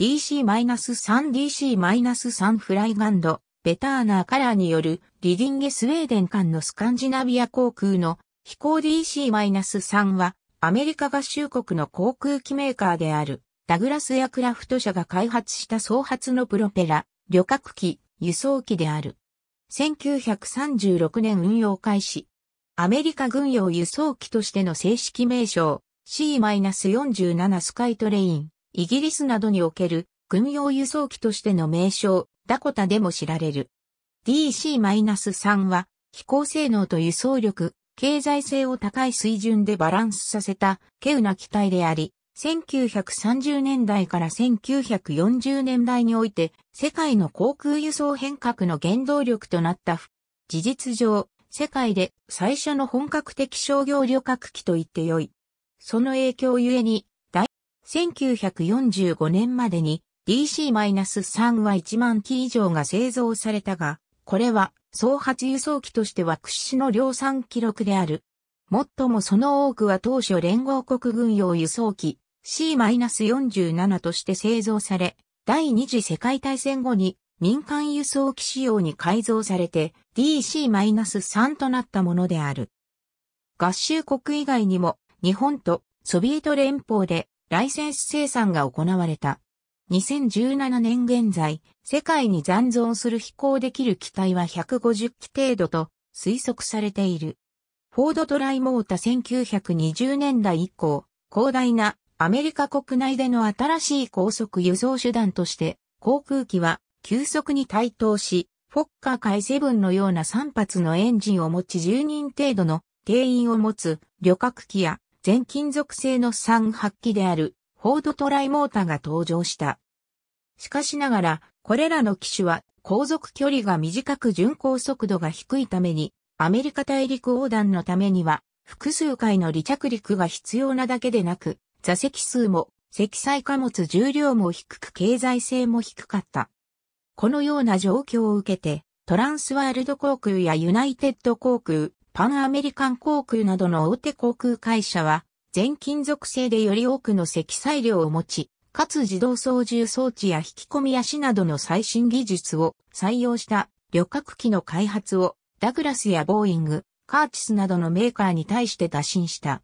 DC-3DC-3 フライガンド、ベターナーカラーによるリディンゲスウェーデン間のスカンジナビア航空の飛行 DC-3 はアメリカ合衆国の航空機メーカーであるダグラスエアクラフト社が開発した創発のプロペラ、旅客機、輸送機である。1936年運用開始。アメリカ軍用輸送機としての正式名称 C-47 スカイトレイン。イギリスなどにおける軍用輸送機としての名称、ダコタでも知られる。DC-3 は飛行性能と輸送力、経済性を高い水準でバランスさせた、稀有な機体であり、1930年代から1940年代において、世界の航空輸送変革の原動力となった。事実上、世界で最初の本格的商業旅客機と言ってよい。その影響ゆえに、1945年までに DC-3 は1万機以上が製造されたが、これは総発輸送機としては屈指の量産記録である。もっともその多くは当初連合国軍用輸送機 C-47 として製造され、第二次世界大戦後に民間輸送機仕様に改造されて DC-3 となったものである。合衆国以外にも日本とソビエト連邦でライセンス生産が行われた。2017年現在、世界に残存する飛行できる機体は150機程度と推測されている。フォードトライモータ1920年代以降、広大なアメリカ国内での新しい高速輸送手段として、航空機は急速に台頭し、フォッカーブ7のような3発のエンジンを持ち10人程度の定員を持つ旅客機や全金属製の三発機であるフォードトライモータが登場した。しかしながら、これらの機種は航続距離が短く巡航速度が低いために、アメリカ大陸横断のためには、複数回の離着陸が必要なだけでなく、座席数も、積載貨物重量も低く経済性も低かった。このような状況を受けて、トランスワールド航空やユナイテッド航空、パンアメリカン航空などの大手航空会社は、全金属製でより多くの積載量を持ち、かつ自動操縦装置や引き込み足などの最新技術を採用した旅客機の開発をダグラスやボーイング、カーチスなどのメーカーに対して打診した。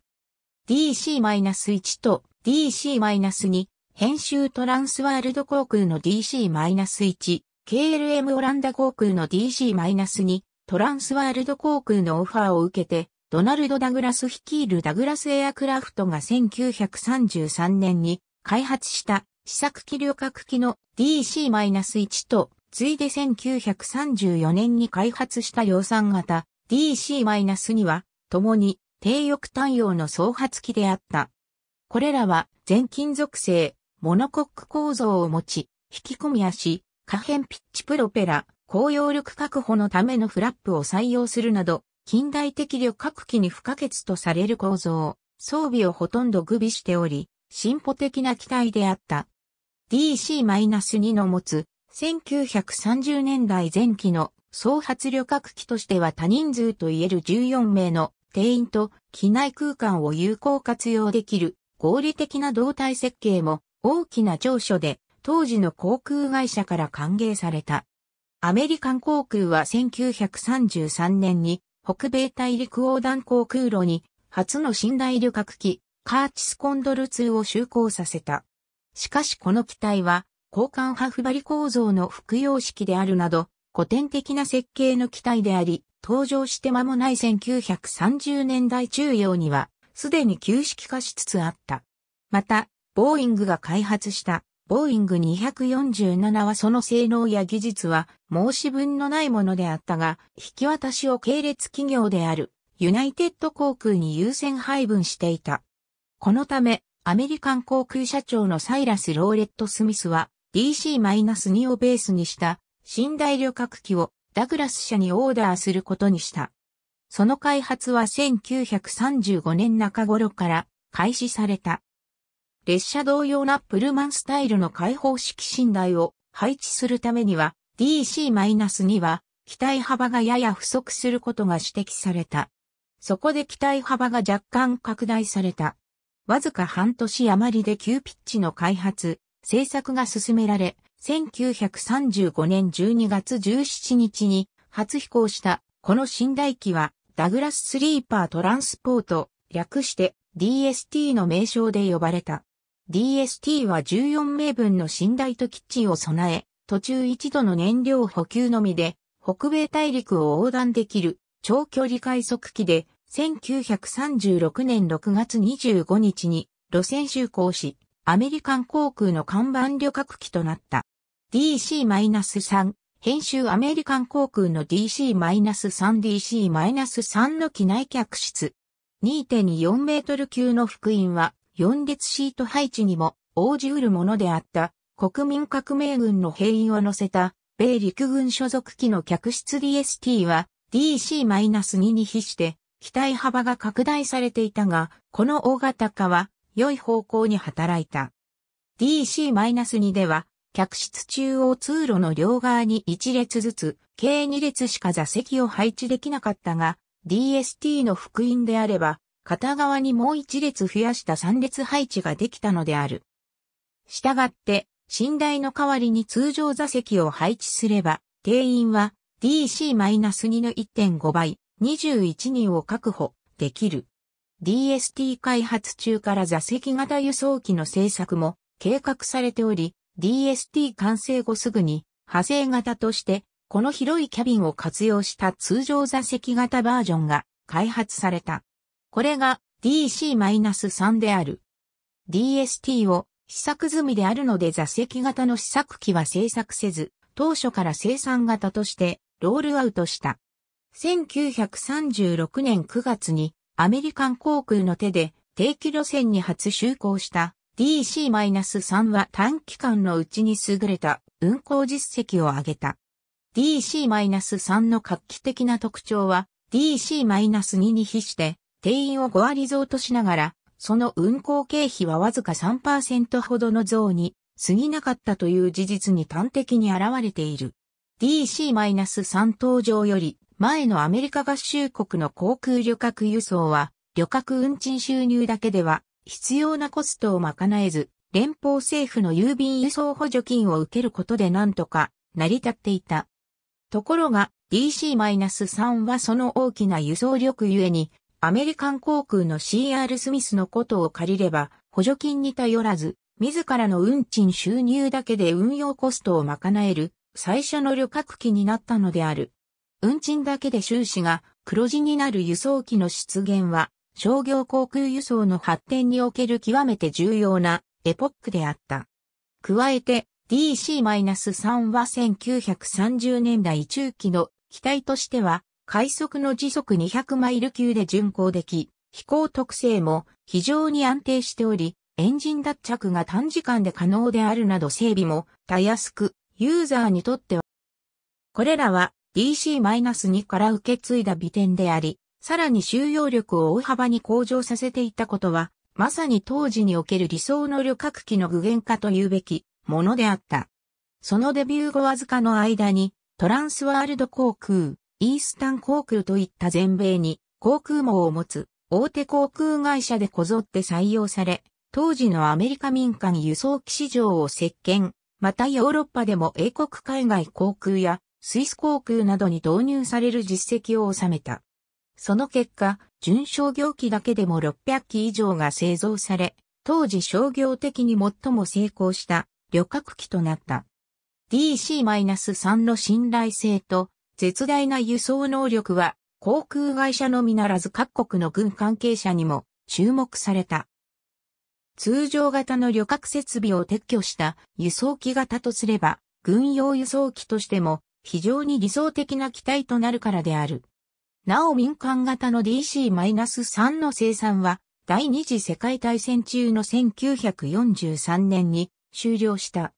DC-1 と DC-2 編集トランスワールド航空の DC-1、KLM オランダ航空の DC-2、トランスワールド航空のオファーを受けて、ドナルド・ダグラス率いるダグラスエアクラフトが1933年に開発した試作機旅客機の DC-1 と、ついで1934年に開発した量産型 DC-2 は、共に低翼単葉の創発機であった。これらは全金属製、モノコック構造を持ち、引き込み足、可変ピッチプロペラ、高揚力確保のためのフラップを採用するなど、近代的旅客機に不可欠とされる構造、装備をほとんど具備しており、進歩的な機体であった。DC-2 の持つ1930年代前期の総発旅客機としては多人数といえる14名の定員と機内空間を有効活用できる合理的な動体設計も大きな長所で当時の航空会社から歓迎された。アメリカン航空は1933年に北米大陸横断航空路に初の寝台旅客機カーチスコンドル2を就航させた。しかしこの機体は交換ハフバリ構造の複様式であるなど古典的な設計の機体であり、登場して間もない1930年代中央にはすでに旧式化しつつあった。また、ボーイングが開発したボーイング247はその性能や技術は申し分のないものであったが、引き渡しを系列企業であるユナイテッド航空に優先配分していた。このため、アメリカン航空社長のサイラス・ローレット・スミスは DC-2 をベースにした寝台旅客機をダグラス社にオーダーすることにした。その開発は1935年中頃から開始された。列車同様なプルマンスタイルの開放式寝台を配置するためには DC-2 は機体幅がやや不足することが指摘された。そこで機体幅が若干拡大された。わずか半年余りで急ピッチの開発、製作が進められ、1935年12月17日に初飛行したこの寝台機はダグラススリーパートランスポート、略して DST の名称で呼ばれた。DST は14名分の寝台と基地を備え、途中一度の燃料補給のみで、北米大陸を横断できる長距離快速機で、1936年6月25日に路線就航し、アメリカン航空の看板旅客機となった。DC-3 編集アメリカン航空の DC-3DC-3 の機内客室。2.4メートル級の福音は4列シート配置にも応じうるものであった国民革命軍の兵員を乗せた米陸軍所属機の客室 DST は DC-2 に比して機体幅が拡大されていたが、この大型化は良い方向に働いた。DC-2 では客室中央通路の両側に1列ずつ、計2列しか座席を配置できなかったが、DST の福音であれば、片側にもう一列増やした三列配置ができたのである。したがって、寝台の代わりに通常座席を配置すれば、定員は DC-2 の1.5倍、21人を確保できる。DST 開発中から座席型輸送機の製作も計画されており、DST 完成後すぐに派生型として、この広いキャビンを活用した通常座席型バージョンが開発された。これが DC-3 である。DST を試作済みであるので座席型の試作機は製作せず、当初から生産型としてロールアウトした。1936年9月にアメリカン航空の手で定期路線に初就航した DC-3 は短期間のうちに優れた運航実績を上げた。DC-3 の画期的な特徴は DC-2 に比して定員を5割増としながら、その運行経費はわずか3%ほどの増に過ぎなかったという事実に端的に現れている。DC-3 登場より前のアメリカ合衆国の航空旅客輸送は旅客運賃収入だけでは必要なコストを賄えず連邦政府の郵便輸送補助金を受けることでなんとか成り立っていた。ところが DC-3 はその大きな輸送力ゆえにアメリカン航空の CR スミスのことを借りれば、補助金に頼らず、自らの運賃収入だけで運用コストを賄える、最初の旅客機になったのである。運賃だけで収支が黒字になる輸送機の出現は、商業航空輸送の発展における極めて重要なエポックであった。加えて DC-3 は1930年代中期の機体としては快速の時速200マイル級で巡航でき、飛行特性も非常に安定しており、エンジン脱着が短時間で可能であるなど整備もたやすく、ユーザーにとっては、これらは DC-2 から受け継いだ美点であり、さらに収容力を大幅に向上させていったことは、まさに当時における理想の旅客機の具現化というべきものであった。そのデビュー後わずかの間に、トランスワールド航空、イースタン航空といった全米に航空網を持つ大手航空会社でこぞって採用され、当時のアメリカ民間輸送機市場を席巻、またヨーロッパでも英国海外航空やスイス航空などに導入される実績を収めた。その結果、準商業機だけでも600機以上が製造され、当時商業的に最も成功した旅客機となった。DC-3 の信頼性と絶大な輸送能力は、航空会社のみならず各国の軍関係者にも注目された。通常型の旅客設備を撤去した輸送機型とすれば、軍用輸送機としても非常に理想的な機体となるからである。なお民間型の DC-3 の生産は、第二次世界大戦中の1943年に終了した。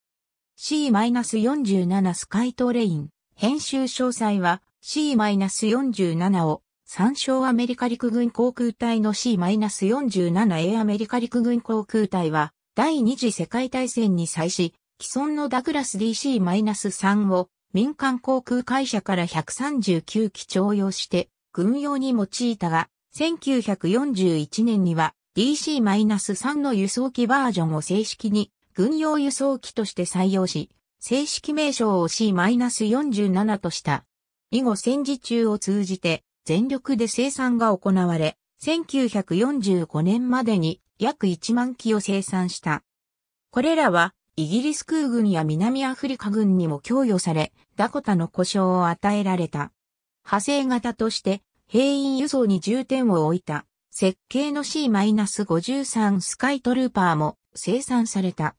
C-47 スカイトレイン。編集詳細は C-47 を参照アメリカ陸軍航空隊の C-47A アメリカ陸軍航空隊は第二次世界大戦に際し既存のダグラス DC-3 を民間航空会社から139機徴用して軍用に用いたが1941年には DC-3 の輸送機バージョンを正式に軍用輸送機として採用し、正式名称を C-47 とした。以後戦時中を通じて全力で生産が行われ、1945年までに約1万機を生産した。これらはイギリス空軍や南アフリカ軍にも供与され、ダコタの故障を与えられた。派生型として兵員輸送に重点を置いた設計の C-53 スカイトルーパーも生産された。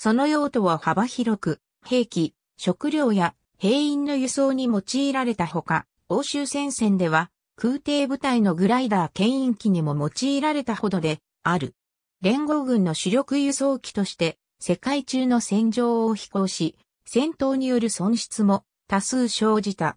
その用途は幅広く、兵器、食料や兵員の輸送に用いられたほか、欧州戦線では空挺部隊のグライダー牽引機にも用いられたほどである。連合軍の主力輸送機として世界中の戦場を飛行し、戦闘による損失も多数生じた。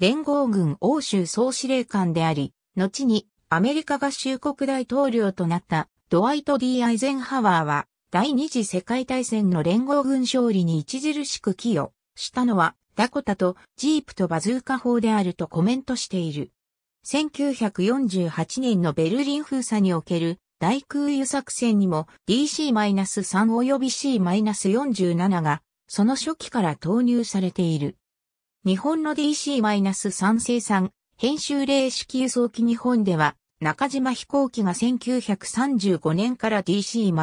連合軍欧州総司令官であり、後にアメリカ合衆国大統領となったドワイト・ D・ アイゼンハワーは第二次世界大戦の連合軍勝利に著しく寄与したのはダコタとジープとバズーカ砲であるとコメントしている。1948年のベルリン封鎖における大空輸作戦にも DC-3 及び C-47 がその初期から投入されている。日本の DC-3 生産、編集例式輸送機日本では中島飛行機が1935年から DC-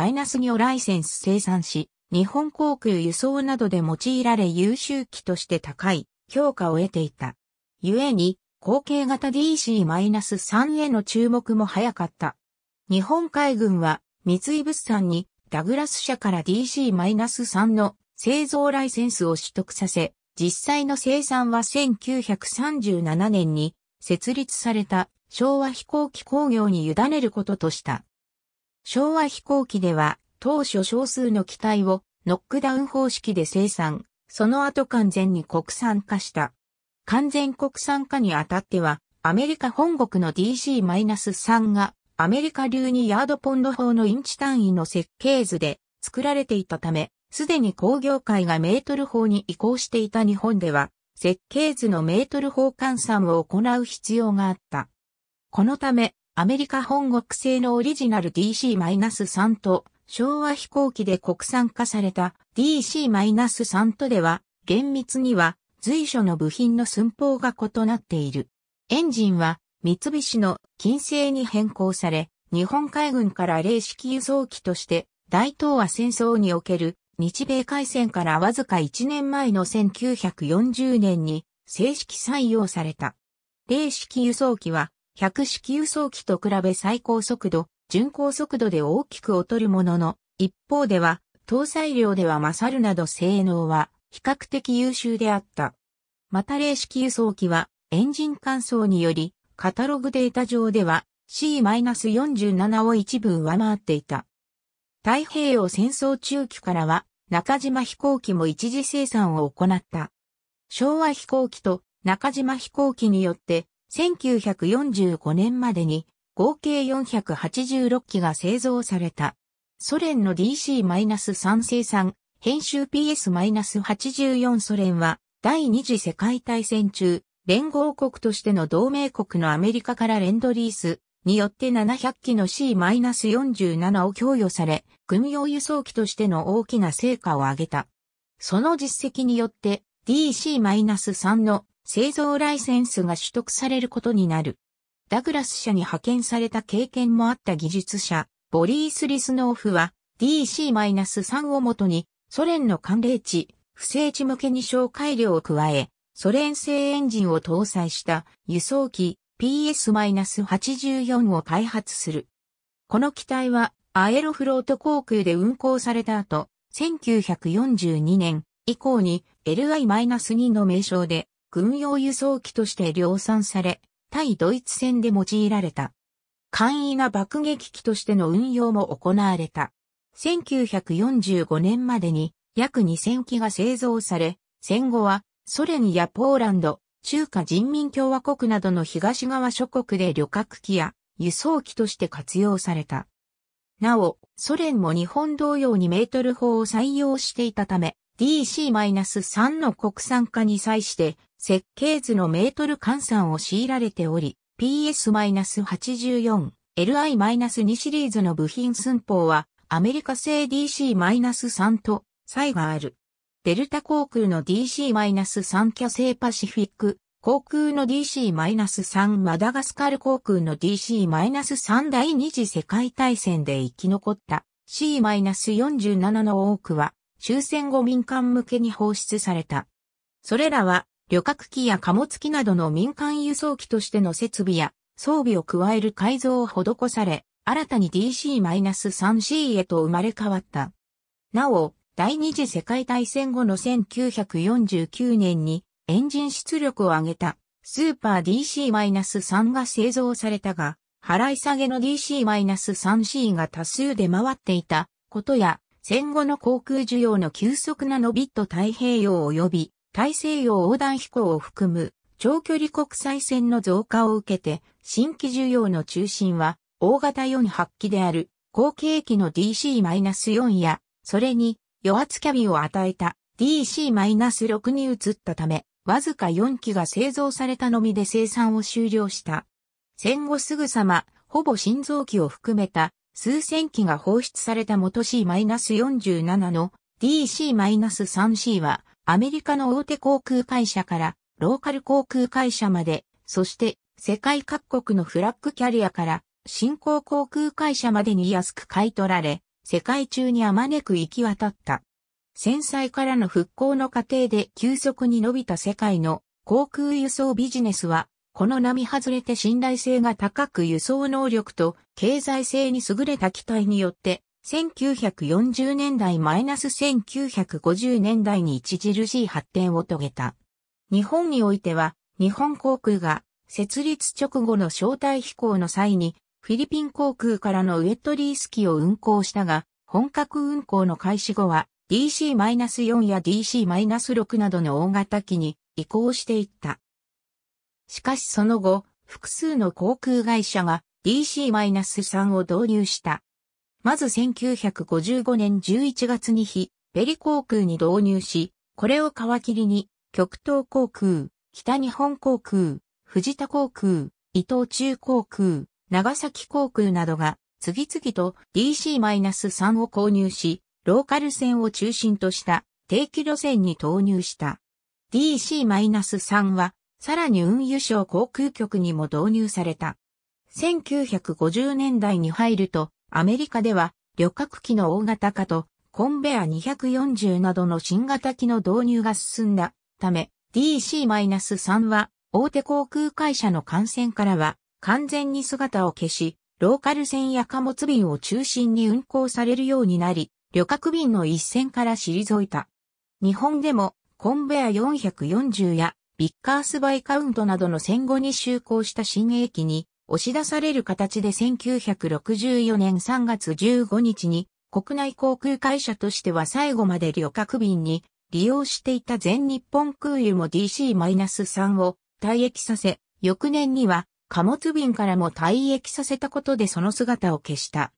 をライセンス生産し、日本航空輸送などで用いられ優秀機として高い評価を得ていた。故に、後継型 DC-3 への注目も早かった。日本海軍は三井物産にダグラス社から DC-3 の製造ライセンスを取得させ、実際の生産は1937年に設立された昭和飛行機工業に委ねることとした。昭和飛行機では当初少数の機体をノックダウン方式で生産、その後完全に国産化した。完全国産化にあたっては、アメリカ本国の DC-3 がアメリカ流にヤードポンド法のインチ単位の設計図で作られていたため、すでに工業界がメートル法に移行していた日本では、設計図のメートル法換算を行う必要があった。このため、アメリカ本国製のオリジナル DC-3 と、昭和飛行機で国産化された DC-3 とでは、厳密には随所の部品の寸法が異なっている。エンジンは三菱の金星に変更され、日本海軍から零式輸送機として大東亜戦争における日米海戦からわずか1年前の1940年に正式採用された。零式輸送機は100式輸送機と比べ最高速度、巡航速度で大きく劣るものの、一方では、搭載量では勝るなど性能は比較的優秀であった。また例式輸送機は、エンジン乾燥により、カタログデータ上では C-47 を一部上回っていた。太平洋戦争中期からは、中島飛行機も一時生産を行った。昭和飛行機と中島飛行機によって1945年までに合計486機が製造された。ソ連の DC-3 生産、編集 PS-84 ソ連は第二次世界大戦中、連合国としての同盟国のアメリカからレンドリースによって700機の C-47 を供与され、軍用輸送機としての大きな成果を上げた。その実績によって DC-3 の製造ライセンスが取得されることになる。ダグラス社に派遣された経験もあった技術者、ボリース・リスノーフは DC-3 をもとにソ連の寒冷地、不正地向けに小改良を加え、ソ連製エンジンを搭載した輸送機 PS-84 を開発する。この機体はアエロフロート航空で運航された後、1942年以降に LI-2 の名称で軍用輸送機として量産され、対ドイツ戦で用いられた。簡易な爆撃機としての運用も行われた。1945年までに約2000機が製造され、戦後はソ連やポーランド、中華人民共和国などの東側諸国で旅客機や輸送機として活用された。なお、ソ連も日本同様にメートル砲を採用していたため、DC-3 の国産化に際して設計図のメートル換算を強いられており、PS-84、LI-2 シリーズの部品寸法はアメリカ製 DC-3 と差異がある。デルタ航空の DC-3 キャセイパシフィック、航空の DC-3 マダガスカル航空の DC-3 第二次世界大戦で生き残った C-47 の多くは終戦後民間向けに放出された。それらは、旅客機や貨物機などの民間輸送機としての設備や装備を加える改造を施され、新たに DC-3C へと生まれ変わった。なお、第二次世界大戦後の1949年にエンジン出力を上げたスーパー DC-3 が製造されたが、払い下げの DC-3C が多数出回っていたことや、戦後の航空需要の急速な伸びと太平洋及び大西洋横断飛行を含む長距離国際線の増加を受けて新規需要の中心は大型48機である後継機の DC-4 やそれに余圧キャビを与えた DC-6 に移ったためわずか4機が製造されたのみで生産を終了した。戦後すぐさまほぼ新造機を含めた数千機が放出された元 C-47 の DC-3C はアメリカの大手航空会社からローカル航空会社まで、そして世界各国のフラッグキャリアから新興航空会社までに安く買い取られ、世界中にあまねく行き渡った。戦災からの復興の過程で急速に伸びた世界の航空輸送ビジネスはこの波外れて信頼性が高く輸送能力と経済性に優れた機体によって、1940年代 -1950 年代に著しい発展を遂げた。日本においては、日本航空が設立直後の招待飛行の際に、フィリピン航空からのウェットリース機を運航したが、本格運航の開始後は DC-4 や DC-6 などの大型機に移行していった。しかしその後、複数の航空会社が DC-3 を導入した。まず1955年11月に日、ペリ航空に導入し、これを皮切りに、極東航空、北日本航空、藤田航空、伊東中航空、長崎航空などが次々と DC-3 を購入し、ローカル線を中心とした定期路線に投入した。DC-3 はさらに運輸省航空局にも導入された。1950年代に入ると、アメリカでは旅客機の大型化とコンベア240などの新型機の導入が進んだため、DC-3 は大手航空会社の感染からは完全に姿を消し、ローカル線や貨物便を中心に運航されるようになり、旅客便の一線から退いた。日本でもコンベア440やビッカースバイカウントなどの戦後に就航した新駅に押し出される形で1964年3月15日に国内航空会社としては最後まで旅客便に利用していた全日本空輸も DC-3 を退役させ、翌年には貨物便からも退役させたことでその姿を消した。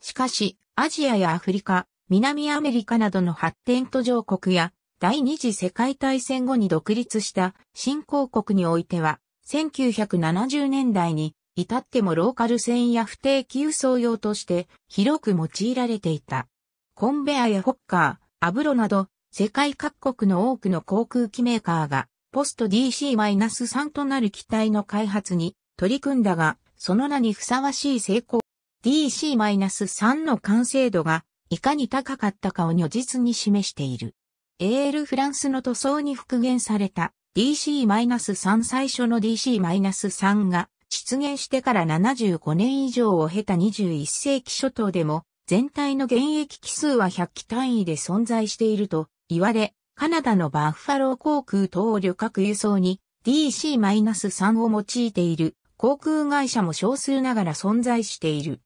しかし、アジアやアフリカ、南アメリカなどの発展途上国や第二次世界大戦後に独立した新興国においては、1970年代に至ってもローカル線や不定期輸送用として広く用いられていた。コンベアやホッカー、アブロなど世界各国の多くの航空機メーカーがポスト DC-3 となる機体の開発に取り組んだが、その名にふさわしい成功。DC-3 の完成度がいかに高かったかを如実に示している。AL フランスの塗装に復元された DC-3 最初の DC-3 が出現してから75年以上を経た21世紀初頭でも全体の現役機数は100機単位で存在していると言われ、カナダのバッファロー航空等旅客輸送に DC-3 を用いている航空会社も少数ながら存在している。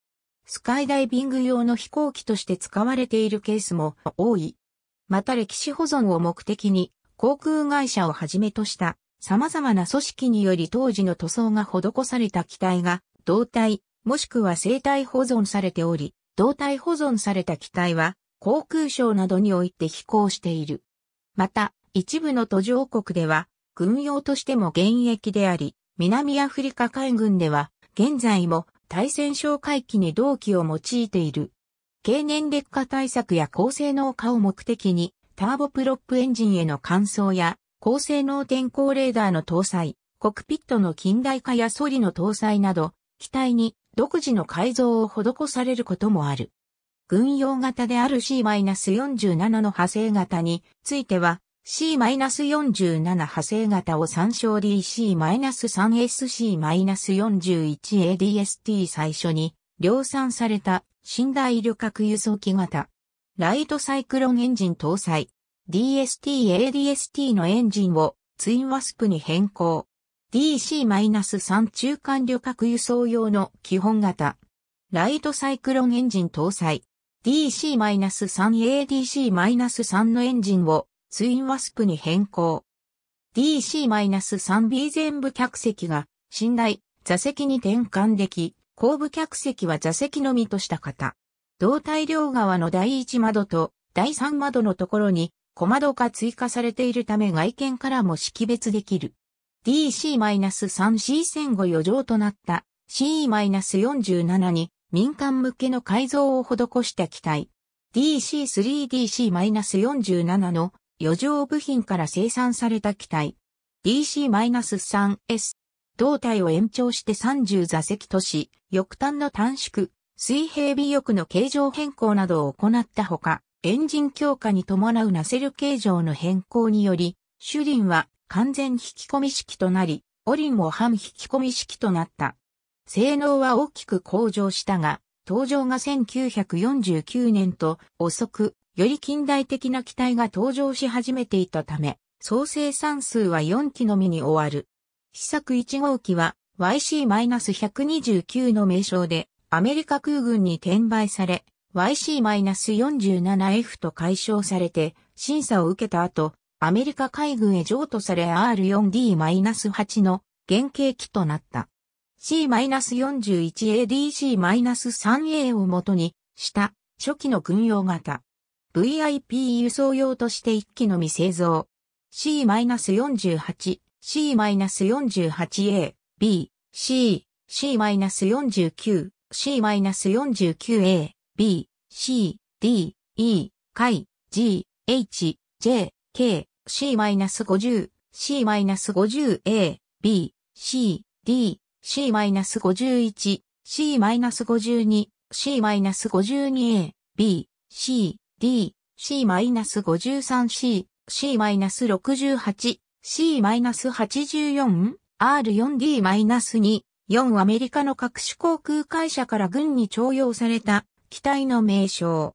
スカイダイビング用の飛行機として使われているケースも多い。また歴史保存を目的に航空会社をはじめとした様々な組織により当時の塗装が施された機体が胴体もしくは生体保存されており、胴体保存された機体は航空省などにおいて飛行している。また、一部の途上国では軍用としても現役であり、南アフリカ海軍では現在も対戦哨戒機に同期を用いている。経年劣化対策や高性能化を目的に、ターボプロップエンジンへの換装や、高性能天候レーダーの搭載、コクピットの近代化やソリの搭載など、機体に独自の改造を施されることもある。軍用型である C-47 の派生型については、C-47 派生型を参照 DC-3SC-41ADST 最初に量産された寝台旅客輸送機型。ライトサイクロンエンジン搭載。DST-ADST のエンジンをツインワスプに変更。DC-3 中間旅客輸送用の基本型。ライトサイクロンエンジン搭載。DC-3ADC-3 のエンジンをツインワスプに変更。DC-3B 全部客席が寝台、座席に転換でき、後部客席は座席のみとした方。胴体両側の第一窓と第三窓のところに小窓が追加されているため外見からも識別できる。DC-3C 戦後余剰となった CE-47 に民間向けの改造を施した機体。DC-3DC-47 の余剰部品から生産された機体。DC-3S 胴体を延長して30座席とし、翼端の短縮、水平尾翼の形状変更などを行ったほか、エンジン強化に伴うナセル形状の変更により、主輪は完全引き込み式となり、オリンも半引き込み式となった。性能は大きく向上したが、登場が1949年と遅く、より近代的な機体が登場し始めていたため、総生産数は4機のみに終わる。試作1号機は YC-129 の名称でアメリカ空軍に転売され YC-47F と解消されて審査を受けた後アメリカ海軍へ譲渡され R4D-8 の原型機となった。C-41ADC-3A をもとにした初期の軍用型。VIP 輸送用として1機のみ製造。C-48 C-48A、B、C、C-49、C-49A、B、C、D、E、K、G、H、J、K、C-50、C-50A、B、C、D、C-51、C-52、C-52A、B、C、D、C-53C、C-68、C-84、R4D-2、4アメリカの各種航空会社から軍に徴用された機体の名称。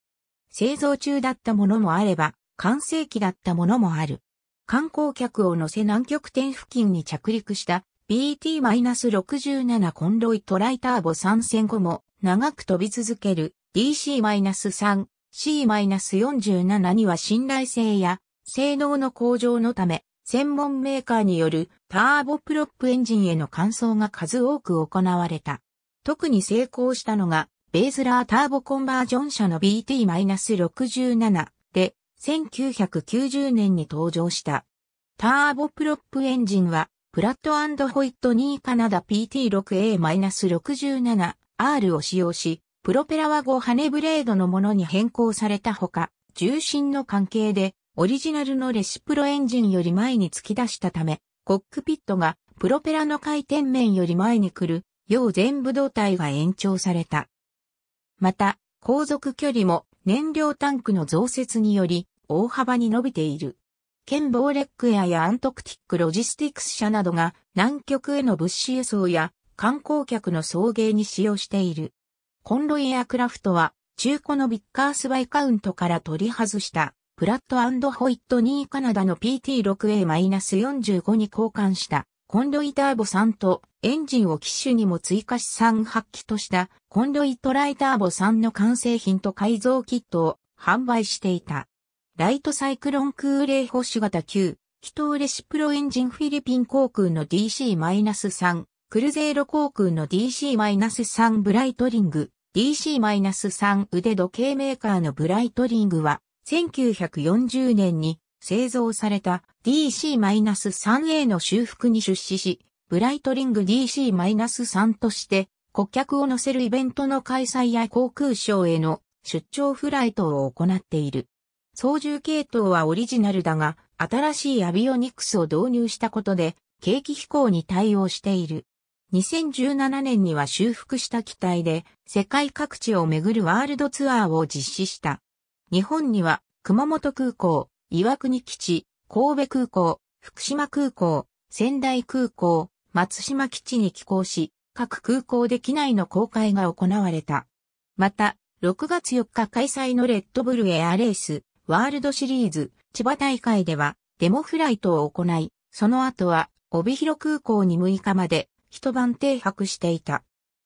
製造中だったものもあれば、完成期だったものもある。観光客を乗せ南極点付近に着陸した BT-67 コンロイトライターボ参戦後も長く飛び続ける DC-3、C-47 には信頼性や性能の向上のため専門メーカーによるターボプロップエンジンへの換装が数多く行われた。特に成功したのが、ベーズラーターボコンバージョン車の BT-67 で、1990年に登場した。ターボプロップエンジンは、プラットホイットニーカナダ PT6A-67R を使用し、プロペラは5羽ブレードのものに変更されたほか、重心の関係でオリジナルのレシプロエンジンより前に突き出したため、コックピットがプロペラの回転面より前に来る、要全部動体が延長された。また、航続距離も燃料タンクの増設により大幅に伸びている。ケボーレックエアやアントクティックロジスティクス社などが南極への物資輸送や観光客の送迎に使用している。コンロイエアクラフトは中古のビッカースバイカウントから取り外したプラットホイットニーカナダの PT6A-45 に交換したコンロイターボ3とエンジンを機種にも追加資産発揮としたコンロイトライターボ3の完成品と改造キットを販売していた。ライトサイクロン空冷保守型9、気筒レシプロエンジンフィリピン航空の DC-3、クルゼーロ航空の DC-3 ブライトリング、DC-3 腕時計メーカーのブライトリングは1940年に製造された DC-3A の修復に出資し、ブライトリング DC-3 として顧客を乗せるイベントの開催や航空ショーへの出張フライトを行っている。操縦系統はオリジナルだが、新しいアビオニクスを導入したことで、景気飛行に対応している。2017年には修復した機体で、世界各地を巡るワールドツアーを実施した。日本には、熊本空港、岩国基地、神戸空港、福島空港、仙台空港、松島基地に寄港し、各空港で機内の公開が行われた。また、6月4日開催のレッドブルエアレース、ワールドシリーズ、千葉大会では、デモフライトを行い、その後は、帯広空港に6日まで、一晩停泊していた。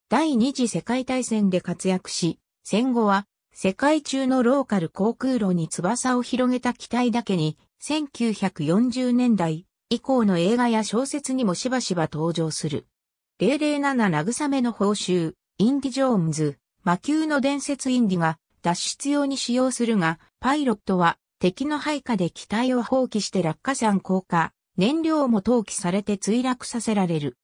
第二次世界大戦で活躍し、戦後は、世界中のローカル航空路に翼を広げた機体だけに、1940年代以降の映画や小説にもしばしば登場する。007慰めの報酬、インディ・ジョーンズ、魔球の伝説インディが脱出用に使用するが、パイロットは敵の配下で機体を放棄して落下山降下、燃料も投棄されて墜落させられる。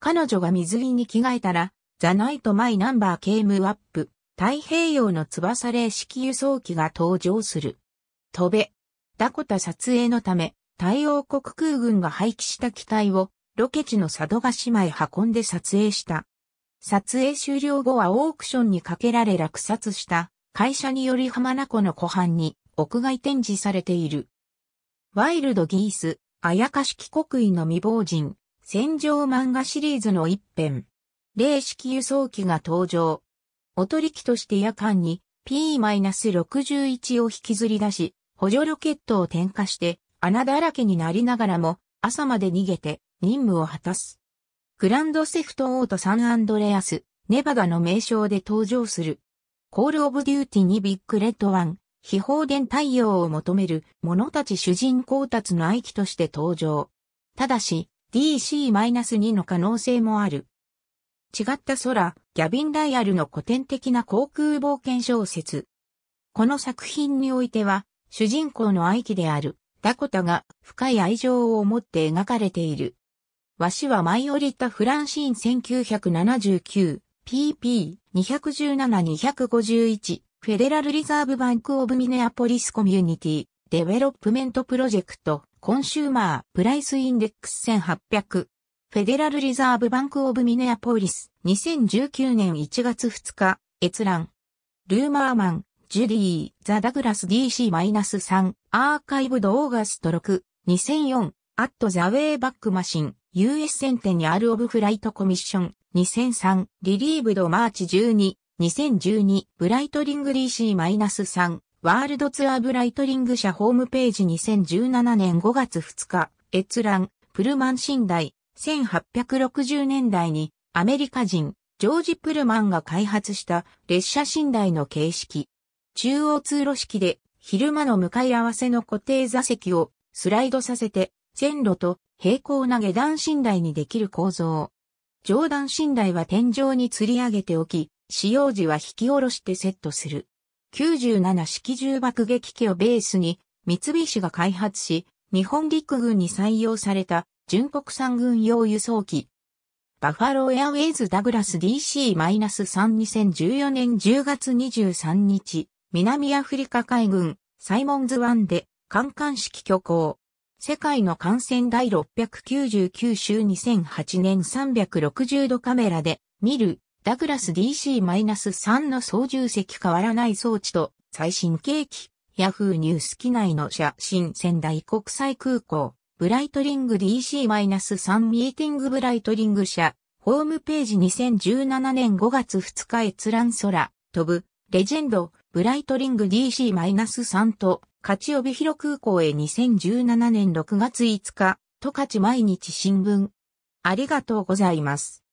彼女が水着に着替えたら、ザ・ナイト・マイ・ナンバー・ケーム・アップ。太平洋の翼霊式輸送機が登場する。飛べ。ダコタ撮影のため、太陽国空軍が廃棄した機体を、ロケ地の佐渡島へ運んで撮影した。撮影終了後はオークションにかけられ落札した会社により浜名湖の湖畔に屋外展示されている。ワイルドギース、あやかしき国威の未亡人、戦場漫画シリーズの一編。霊式輸送機が登場。りきとして夜間に P-61 を引きずり出し、補助ロケットを点火して穴だらけになりながらも朝まで逃げて任務を果たす。グランドセフトオートサンアンドレアス、ネバダの名称で登場する。コールオブデューティにビッグレッドワン、非放電太陽を求める者たち主人公たちの愛機として登場。ただし、DC-2 の可能性もある。違った空、ギャビン・ライアルの古典的な航空冒険小説。この作品においては、主人公の愛機である、ダコタが深い愛情を持って描かれている。わしは舞い降りたフランシーン 1979PP217-251 フェデラルリザーブバンクオブミネアポリスコミュニティデベロップメントプロジェクトコンシューマープライスインデックス1800フェデラルリザーブバンクオブミネアポリス、2019年1月2日、閲覧。ルーマーマン、ジュディー、ザ・ダグラス DC-3、アーカイブドオーガスト6、2004、アット・ザ・ウェイ・バック・マシン、US センテニアル・オブ・フライト・コミッション、2003、リリーブド・マーチ12、2012、ブライトリング DC-3、ワールドツアーブライトリング社ホームページ2017年5月2日、閲覧、プルマン寝台、1860年代にアメリカ人ジョージ・プルマンが開発した列車寝台の形式。中央通路式で昼間の向かい合わせの固定座席をスライドさせて線路と平行な下段寝台にできる構造。上段寝台は天井に吊り上げておき、使用時は引き下ろしてセットする。97式重爆撃機をベースに三菱が開発し、日本陸軍に採用された純国産軍用輸送機。バファローエアウェイズダグラス DC-32014 年10月23日、南アフリカ海軍、サイモンズ湾で、艦艦式挙行。世界の艦船第699週2008年360度カメラで、見る、ダグラス DC-3 の操縦席変わらない装置と、最新景気、ヤフーニュース機内の写真仙台国際空港。ブライトリング DC-3 ミーティングブライトリング社、ホームページ2017年5月2日閲覧空、飛ぶ、レジェンド、ブライトリング DC-3 と、勝帯広空港へ2017年6月5日、十勝毎日新聞。ありがとうございます。